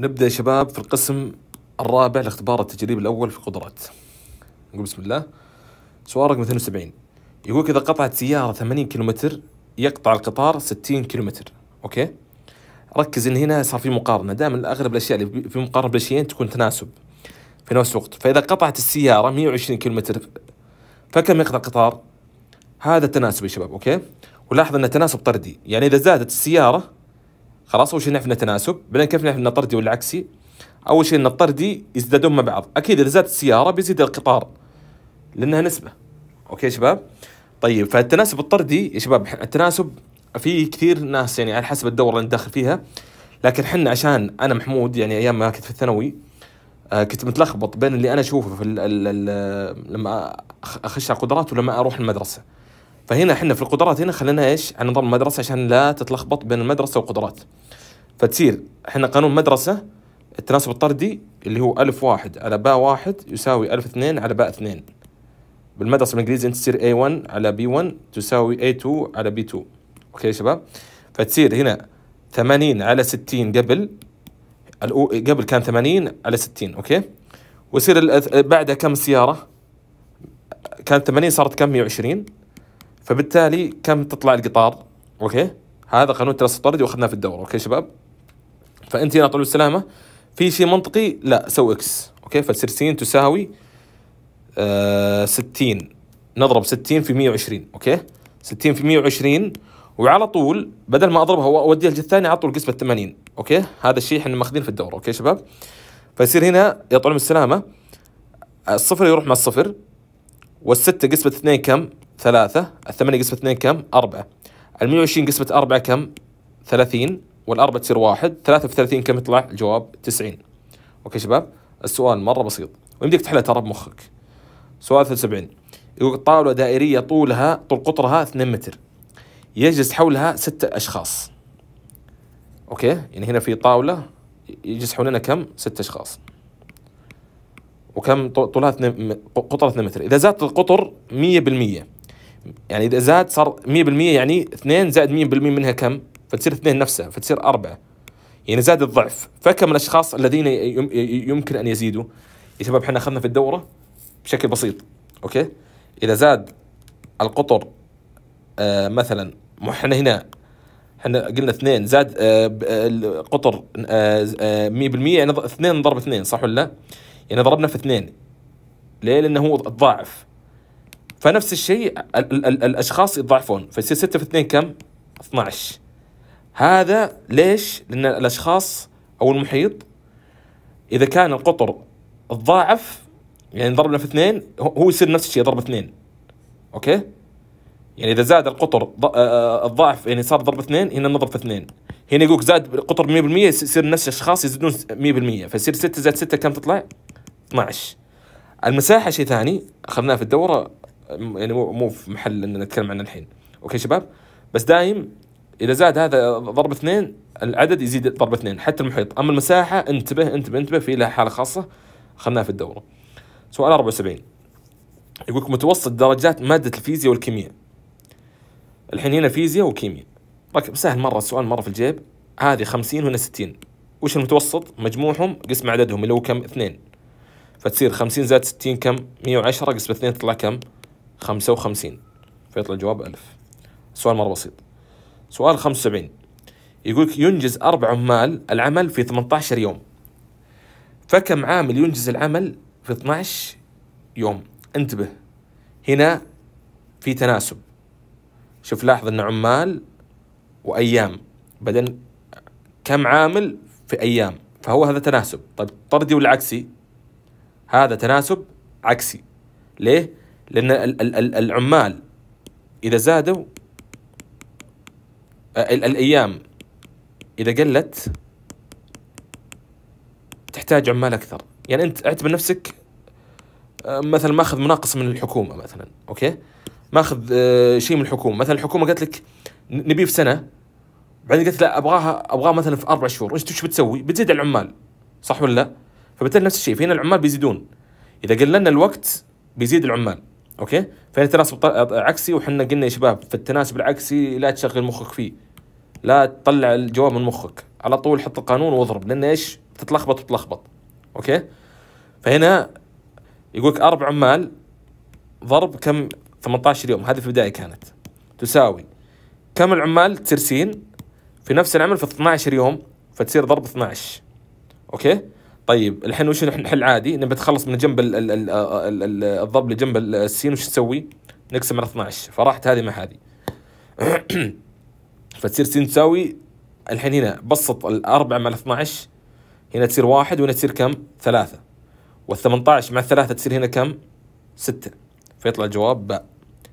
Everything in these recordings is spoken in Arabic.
نبدأ يا شباب في القسم الرابع الاختبار التجريبي الأول في القدرات نقول بسم الله سؤال رقم 72 يقول إذا قطعت سيارة 80 كيلومتر يقطع القطار 60 كيلومتر أوكي ركز ان هنا صار في مقارنه دائما اغلب الاشياء اللي في مقارنه بالشيئين تكون تناسب في نفس الوقت فاذا قطعت السياره 120 كيلومتر فكم يقطع القطار هذا التناسب يا شباب اوكي ولاحظ ان تناسب طردي يعني اذا زادت السياره خلاص اول شيء نعرف تناسب بعدين كيف نعرف طردي الطردي والعكسي اول شيء ان الطردي يزدادون مع بعض اكيد اذا زادت السياره بيزيد القطار لانها نسبه اوكي يا شباب طيب فالتناسب الطردي يا شباب التناسب في كثير ناس يعني على حسب الدوره اللي داخل فيها لكن حنا عشان انا محمود يعني ايام ما كنت في الثانوي آه، كنت متلخبط بين اللي انا اشوفه في الـ الـ الـ لما اخش على قدرات ولما اروح المدرسه فهنا احنا في القدرات هنا خلينا ايش على نظام المدرسه عشان لا تتلخبط بين المدرسه والقدرات فتصير احنا قانون مدرسه التناسب الطردي اللي هو ألف واحد على باء واحد يساوي ألف اثنين على باء اثنين بالمدرسة الإنجليزية أنت تصير A1 على B1 تساوي A2 على B2 أوكي يا شباب فتصير هنا 80 على 60 قبل قبل كان 80 على 60 أوكي ويصير بعدها كم سيارة كانت 80 صارت كم 120 فبالتالي كم تطلع القطار اوكي هذا قانون التلصق الطردي واخذناه في الدوره اوكي شباب فانت هنا طول السلامه في شيء منطقي لا سو اكس اوكي فتصير سين تساوي آه 60 نضرب 60 في 120 اوكي 60 في 120 وعلى طول بدل ما اضربها واوديها الجهه الثانيه على طول قسمه 80 اوكي هذا الشيء احنا ماخذينه في الدوره اوكي شباب فيصير هنا يا طول السلامه الصفر يروح مع الصفر والستة قسمة اثنين كم؟ ثلاثة الثمانية قسمة اثنين كم؟ أربعة المية وعشرين قسمة أربعة كم؟ ثلاثين والأربعة تصير واحد ثلاثة في ثلاثين كم يطلع؟ الجواب تسعين أوكي شباب السؤال مرة بسيط ويمديك تحله ترى بمخك سؤال 73 يقول طاولة دائرية طولها طول قطرها 2 متر يجلس حولها ستة أشخاص أوكي يعني هنا في طاولة يجلس حولنا كم؟ ستة أشخاص وكم طولها 2 قطرها 2 متر إذا زادت القطر 100% يعني اذا زاد صار 100% يعني 2 زائد 100% منها كم؟ فتصير 2 نفسها فتصير 4 يعني زاد الضعف فكم الاشخاص الذين يمكن ان يزيدوا؟ يا شباب احنا اخذنا في الدوره بشكل بسيط اوكي؟ اذا زاد القطر آه مثلا احنا هنا احنا قلنا 2 زاد آه, آه، القطر 100% آه، آه، يعني 2 ضرب 2 صح ولا لا؟ يعني ضربنا في 2 ليه؟ لانه هو تضاعف فنفس الشيء ال- ال- ال- الاشخاص يتضاعفون فيصير 6 في 2 كم؟ 12 هذا ليش؟ لان الاشخاص او المحيط اذا كان القطر تضاعف يعني ضربنا في اثنين هو يصير نفس الشيء ضرب اثنين اوكي؟ يعني اذا زاد القطر آه، آه، الضعف يعني صار ضرب اثنين هنا نضرب في اثنين هنا يقولك زاد القطر 100% يصير نفس الاشخاص يزيدون 100% فيصير 6 زائد 6 كم تطلع؟ 12 المساحه شيء ثاني اخذناه في الدوره يعني مو مو في محل ان نتكلم عنه الحين اوكي شباب بس دايم اذا زاد هذا ضرب اثنين العدد يزيد ضرب اثنين حتى المحيط اما المساحه انتبه انتبه انتبه في لها حاله خاصه خلناها في الدوره سؤال 74 يقول متوسط درجات ماده الفيزياء والكيمياء الحين هنا فيزياء وكيمياء ركب سهل مره السؤال مره في الجيب هذه 50 وهنا 60 وش المتوسط مجموعهم قسم عددهم اللي هو كم اثنين فتصير 50 زائد 60 كم 110 قسم 2 تطلع كم خمسة وخمسين فيطلع الجواب ألف سؤال مرة بسيط سؤال خمسة وسبعين يقولك ينجز أربع عمال العمل في 18 يوم فكم عامل ينجز العمل في 12 يوم انتبه هنا في تناسب شوف لاحظ ان عمال وايام بعدين كم عامل في ايام فهو هذا تناسب طيب طردي ولا عكسي هذا تناسب عكسي ليه لأن العمال إذا زادوا آه، الأيام إذا قلت تحتاج عمال أكثر يعني أنت اعتبر نفسك آه، مثلا ماخذ مناقص من الحكومة مثلا أوكي ماخذ آه، شيء من الحكومة مثلا الحكومة قالت لك نبيه في سنة بعدين قلت لا أبغاها ابغاها مثلا في أربع شهور إيش شو بتسوي بتزيد على العمال صح ولا لا فبالتالي نفس الشيء فهنا العمال بيزيدون إذا قللنا الوقت بيزيد العمال اوكي فهنا تناسب عكسي وحنا قلنا يا شباب في التناسب العكسي لا تشغل مخك فيه لا تطلع الجواب من مخك على طول حط القانون واضرب لان ايش تتلخبط وتتلخبط اوكي فهنا يقولك اربع عمال ضرب كم 18 يوم هذه في البدايه كانت تساوي كم العمال سين في نفس العمل في 12 يوم فتصير ضرب 12 اوكي طيب الحين وش نحل عادي نبي نتخلص من جنب الضب اللي جنب السين وش نسوي؟ نقسم على 12 فراحت هذه مع هذه فتصير سين تساوي الحين هنا بسط الأربعة مع 12 هنا تصير واحد وهنا تصير كم؟ ثلاثة وال18 مع الثلاثة تصير هنا كم؟ ستة فيطلع الجواب باء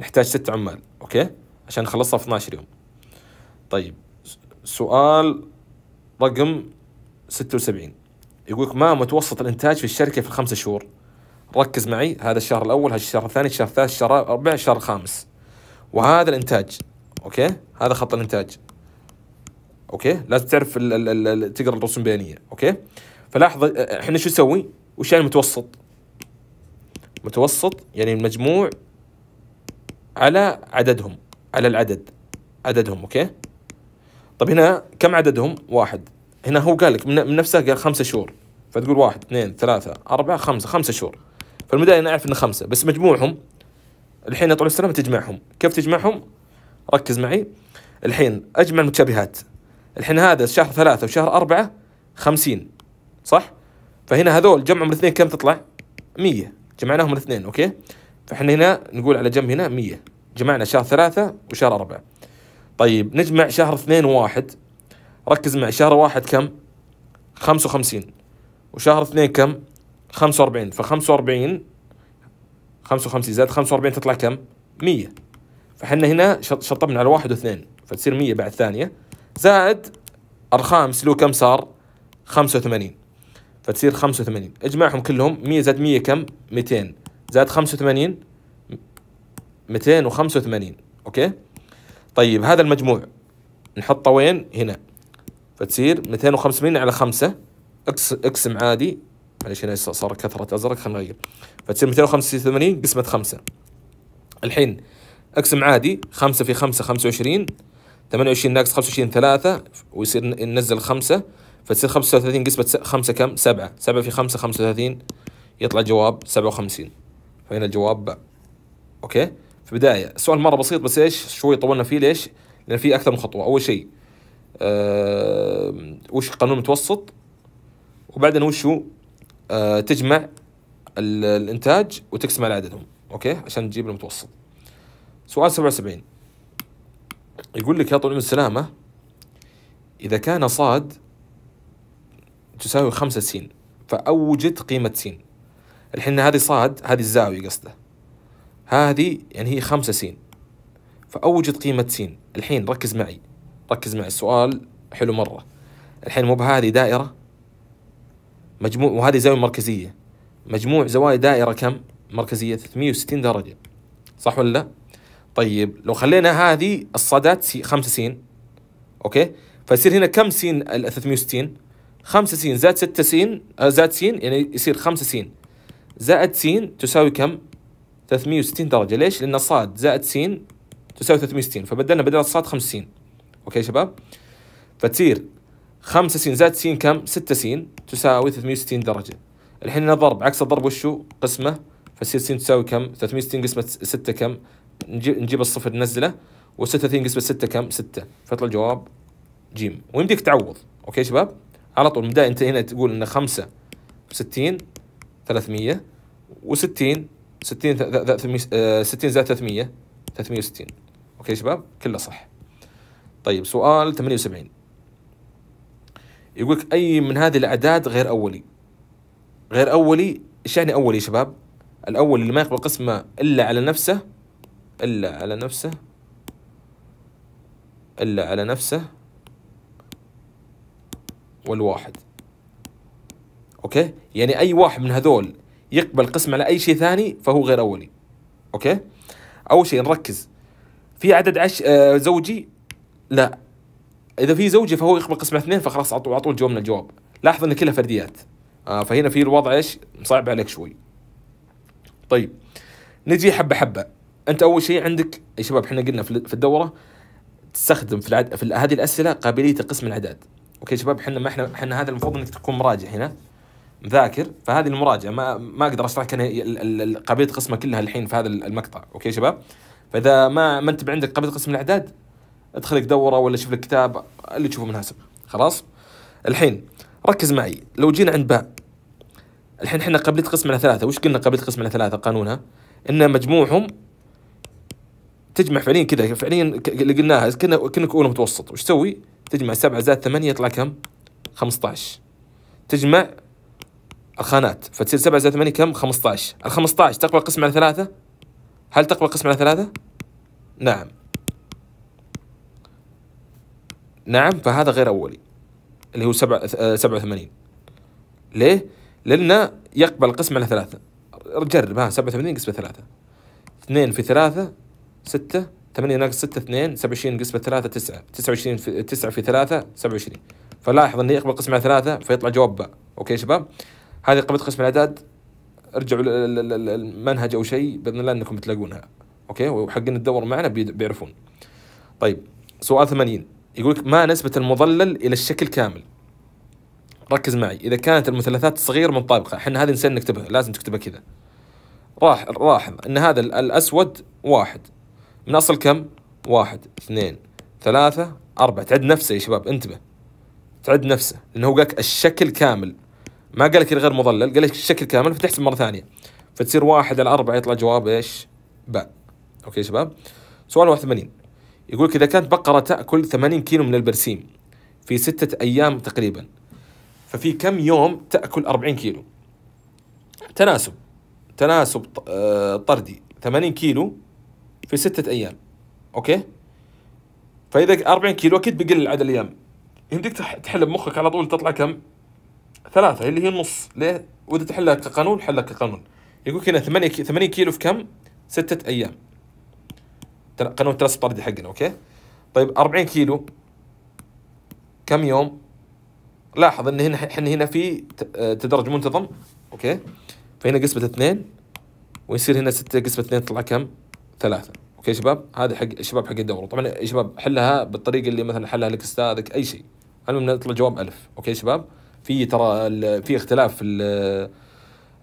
نحتاج ست عمال أوكي؟ عشان نخلصها في 12 يوم طيب سؤال رقم 76 يقول لك ما متوسط الانتاج في الشركه في الخمسة شهور ركز معي هذا الشهر الاول هذا الشهر الثاني الشهر الثالث الشهر الرابع الشهر الخامس وهذا الانتاج اوكي هذا خط الانتاج اوكي لازم تعرف الـ الـ الـ تقرا الرسوم البيانيه اوكي فلاحظ آه، احنا شو نسوي وش يعني متوسط متوسط يعني المجموع على عددهم على العدد عددهم اوكي طب هنا كم عددهم واحد هنا هو قال لك من نفسه قال خمسة شهور فتقول واحد اثنين ثلاثة أربعة خمسة خمسة شهور فالمدائن أعرف إنه خمسة بس مجموعهم الحين طول السلام تجمعهم كيف تجمعهم ركز معي الحين أجمع المتشابهات الحين هذا شهر ثلاثة وشهر أربعة خمسين صح فهنا هذول جمعهم الاثنين كم تطلع مية جمعناهم الاثنين أوكي فإحنا هنا نقول على جنب هنا مية جمعنا شهر ثلاثة وشهر أربعة طيب نجمع شهر اثنين وواحد ركز معي شهر واحد كم؟ 55 وشهر اثنين كم؟ 45 ف 45 55 زائد 45 تطلع كم؟ 100 فحنا هنا شطبنا على واحد واثنين فتصير 100 بعد ثانية زائد الخامس اللي كم صار؟ 85 فتصير 85 اجمعهم كلهم 100 زائد 100 كم؟ 200 زائد 85 285 اوكي؟ طيب هذا المجموع نحطه وين؟ هنا فتصير 285 على 5 اكس اقسم عادي معليش هنا صار كثرة ازرق خلينا نغير فتصير 285 قسمة 5 الحين اقسم عادي 5 في 5 25 28 ناقص 25 3 ويصير ننزل 5 فتصير 35 قسمة 5 كم؟ 7 7 في 5 35 يطلع الجواب 57 فهنا الجواب بقى. اوكي في بداية السؤال مرة بسيط بس ايش شوي طولنا فيه ليش؟ لان فيه اكثر من خطوة اول شيء آه، وش قانون متوسط وبعدين وش هو آه تجمع الانتاج وتقسم على عددهم اوكي عشان تجيب المتوسط سؤال 77 يقول لك يا طويل السلامة إذا كان صاد تساوي خمسة سين فأوجد قيمة سين الحين هذه صاد هذه الزاوية قصده هذه يعني هي خمسة سين فأوجد قيمة سين الحين ركز معي ركز مع السؤال حلو مرة الحين مو بهذه دائرة مجموع وهذه زاوية مركزية مجموع زوايا دائرة كم؟ مركزية 360 درجة صح ولا لا؟ طيب لو خلينا هذه الصادات سي 5 سين اوكي فيصير هنا كم سين ال 360 5 سين زائد 6 سين آه، زائد سين يعني يصير 5 سين زائد سين تساوي كم 360 درجه ليش لان صاد زائد سين تساوي 360 فبدلنا بدل الصاد 50 اوكي شباب فتصير 5 س زائد س كم 6 س تساوي 360 درجة الحين هنا ضرب عكس الضرب وشو قسمة فتصير س تساوي كم 360 قسمة 6 كم نجيب نجيب الصفر ننزله و36 قسمة 6 كم 6 فيطلع الجواب جيم ويمديك تعوض اوكي شباب على طول مبدأ انت هنا تقول ان 5 60 300 و60 60 60 زائد 300 360 اوكي شباب كله صح طيب سؤال 78 يقولك أي من هذه الأعداد غير أولي غير أولي إيش يعني أولي يا شباب الأول اللي ما يقبل قسمة إلا على نفسه إلا على نفسه إلا على نفسه والواحد أوكي يعني أي واحد من هذول يقبل قسمه على أي شيء ثاني فهو غير أولي أوكي أول شيء نركز في عدد عش... آه زوجي لا اذا في زوجي فهو يقبل قسم اثنين فخلاص على طول جاوبنا الجواب لاحظ ان كلها فرديات آه فهنا في الوضع ايش مصعب عليك شوي طيب نجي حبه حبه انت اول شيء عندك يا شباب احنا قلنا في الدوره تستخدم في, العد... في هذه الاسئله قابليه قسم الاعداد اوكي شباب احنا ما احنا احنا هذا المفروض انك تكون مراجع هنا مذاكر فهذه المراجعه ما ما اقدر اشرح لك قابليه قسمه كلها الحين في هذا المقطع اوكي شباب فاذا ما ما انت عندك قابليه قسم الاعداد ادخلك دوره ولا شوف لك كتاب اللي تشوفه مناسب خلاص الحين ركز معي لو جينا عند باء الحين احنا قبلت قسمنا على ثلاثة وش قلنا قبلت قسمنا على ثلاثة قانونها ان مجموعهم تجمع فعليا كذا فعليا اللي قلناها كنا كانك اولى متوسط وش تسوي؟ تجمع سبعة زائد ثمانية يطلع كم؟ 15 تجمع الخانات فتصير 7 زائد 8 كم؟ 15 ال 15 تقبل قسم على ثلاثة؟ هل تقبل قسم على ثلاثة؟ نعم نعم فهذا غير أولي اللي هو سبعة آه، سبعة وثمانين ليه؟ لأنه يقبل قسم على ثلاثة جرب ها سبعة وثمانين قسمة ثلاثة اثنين في ثلاثة ستة ثمانية ناقص ستة اثنين سبعة وعشرين قسمة ثلاثة تسعة تسعة وعشرين في تسعة في ثلاثة سبعة وعشرين فلاحظ انه يقبل قسم على ثلاثة فيطلع جواب باء اوكي يا شباب هذه قبلت قسم الاعداد ارجعوا للمنهج او شيء باذن الله انكم تلاقونها اوكي وحقين تدور معنا بيعرفون طيب سؤال ثمانين يقول لك ما نسبة المظلل إلى الشكل كامل ركز معي إذا كانت المثلثات الصغيرة منطابقة احنا هذه نسينا نكتبها لازم تكتبها كذا راح لاحظ أن هذا الأسود واحد من أصل كم؟ واحد اثنين ثلاثة أربعة تعد نفسه يا شباب انتبه تعد نفسه لأنه هو قالك الشكل كامل ما قال لك غير مظلل قال لك الشكل كامل فتحسب مرة ثانية فتصير واحد على أربعة يطلع جواب ايش؟ باء أوكي يا شباب سؤال 81 يقول إذا كانت بقرة تأكل 80 كيلو من البرسيم في ستة أيام تقريبا ففي كم يوم تأكل 40 كيلو تناسب تناسب آه، طردي 80 كيلو في ستة أيام أوكي فإذا 40 كيلو أكيد بقل عدد الأيام يمديك تحل بمخك على طول تطلع كم ثلاثة اللي هي النص ليه؟ وإذا تحلها كقانون حلها كقانون يقول هنا 8 كيلو في كم؟ ستة أيام قانون قنوة الطردي حقنا اوكي طيب 40 كيلو كم يوم لاحظ ان هنا احنا هنا في آه، تدرج منتظم اوكي فهنا قسمة اثنين ويصير هنا 6 قسمة اثنين تطلع كم؟ ثلاثة اوكي شباب هذا حق الشباب حق الدورة طبعا يا شباب حلها بالطريقة اللي مثلا حلها لك استاذك اي شيء المهم نطلع جواب الف اوكي شباب في ترى في اختلاف في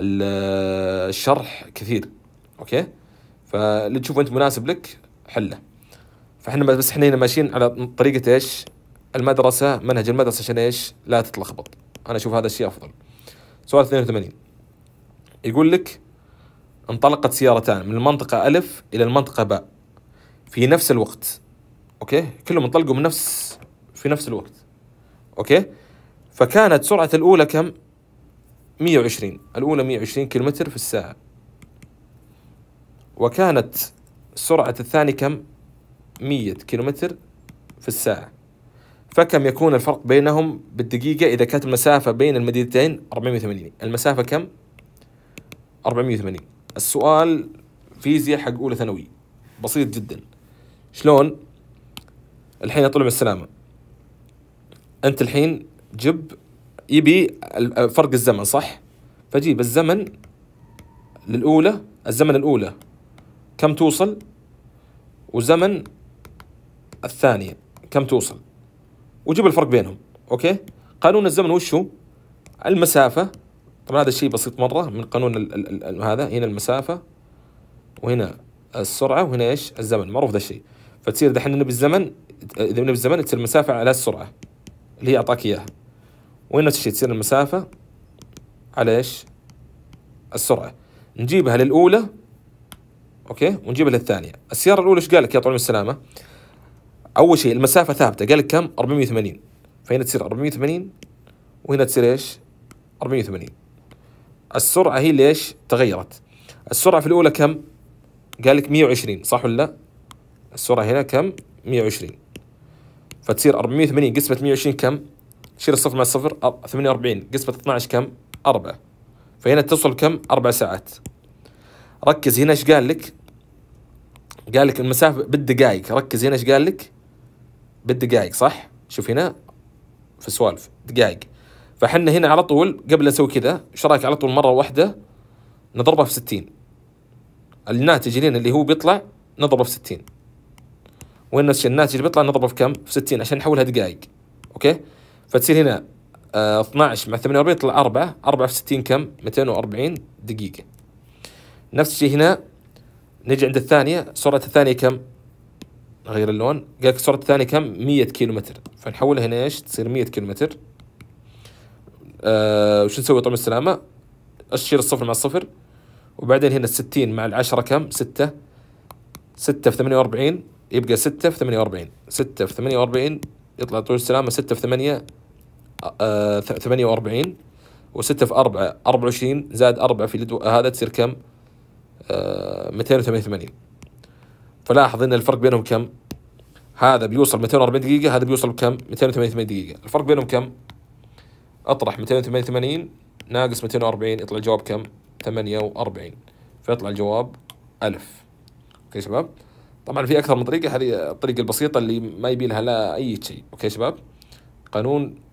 الشرح كثير اوكي فاللي تشوفه انت مناسب لك حله فاحنا بس احنا ماشيين على طريقه ايش المدرسه منهج المدرسه عشان ايش لا تتلخبط انا اشوف هذا الشيء افضل سؤال 82 يقول لك انطلقت سيارتان من المنطقة ألف إلى المنطقة باء في نفس الوقت أوكي كلهم انطلقوا من نفس في نفس الوقت أوكي فكانت سرعة الأولى كم 120 الأولى 120 كيلومتر في الساعة وكانت سرعة الثاني كم؟ 100 كيلومتر في الساعة فكم يكون الفرق بينهم بالدقيقة إذا كانت المسافة بين المدينتين 480 المسافة كم؟ 480 السؤال فيزياء حق أولى ثانوي بسيط جدا شلون؟ الحين يطلع السلامة أنت الحين جب يبي فرق الزمن صح؟ فجيب الزمن للأولى الزمن الأولى كم توصل وزمن الثانية كم توصل وجيب الفرق بينهم أوكي قانون الزمن وش هو المسافة طبعا هذا الشيء بسيط مرة من قانون الـ الـ الـ هذا هنا المسافة وهنا السرعة وهنا ايش الزمن معروف ذا الشيء فتصير دحين نبي الزمن إذا نبي الزمن تصير المسافة على السرعة اللي هي أعطاك إياها وهنا نفس الشيء تصير المسافة على ايش السرعة نجيبها للأولى اوكي ونجيبها للثانيه السياره الاولى ايش قال لك يا طويل السلامه اول شيء المسافه ثابته قال لك كم 480 فهنا تصير 480 وهنا تصير ايش 480 السرعه هي ليش تغيرت السرعه في الاولى كم قال لك 120 صح ولا لا السرعه هنا كم 120 فتصير 480 قسمة 120 كم؟ شيل الصفر مع الصفر 48 قسمة 12 كم؟ 4 فهنا توصل كم؟ 4 ساعات ركز هنا ايش قال لك قال لك المسافه بالدقائق ركز هنا ايش قال لك بالدقائق صح شوف هنا في سوالف دقائق فحنا هنا على طول قبل اسوي كذا ايش رايك على طول مره واحده نضربها في 60 الناتج لنا اللي هو بيطلع نضربه في 60 وين نفس الناتج اللي بيطلع نضربه في كم؟ في 60 عشان نحولها دقائق اوكي فتصير هنا آه 12 مع 48 يطلع 4 4 في 60 كم؟ 240 دقيقة نفس الشيء هنا نجي عند الثانية سرعة الثانية كم؟ غير اللون قال لك سرعة الثانية كم؟ 100 كيلو متر فنحولها هنا ايش؟ تصير 100 كيلو متر آه وش نسوي طبعا السلامة؟ أشيل الصفر مع الصفر وبعدين هنا الستين مع العشرة كم؟ ستة ستة في ثمانية وأربعين يبقى ستة في ثمانية وأربعين ستة في ثمانية وأربعين يطلع طول السلامة ستة في ثمانية آه، آه، ثمانية وأربعين وستة في أربعة أربعة وعشرين زائد أربعة في هذا تصير كم؟ 288 فلاحظ ان الفرق بينهم كم؟ هذا بيوصل 240 دقيقة هذا بيوصل بكم؟ 288 دقيقة، الفرق بينهم كم؟ اطرح 288 ناقص 240 يطلع الجواب كم؟ 48 فيطلع الجواب 1000 اوكي شباب؟ طبعا في اكثر من طريقة هذه الطريقة البسيطة اللي ما يبي لها لا اي شيء، اوكي شباب؟ قانون